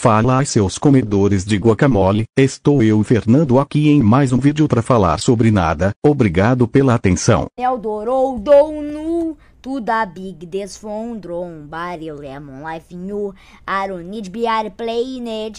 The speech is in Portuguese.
Fala aí seus comedores de guacamole, estou eu e Fernando aqui em mais um vídeo para falar sobre nada, obrigado pela atenção. tudo a big desfondron, lemon life new, play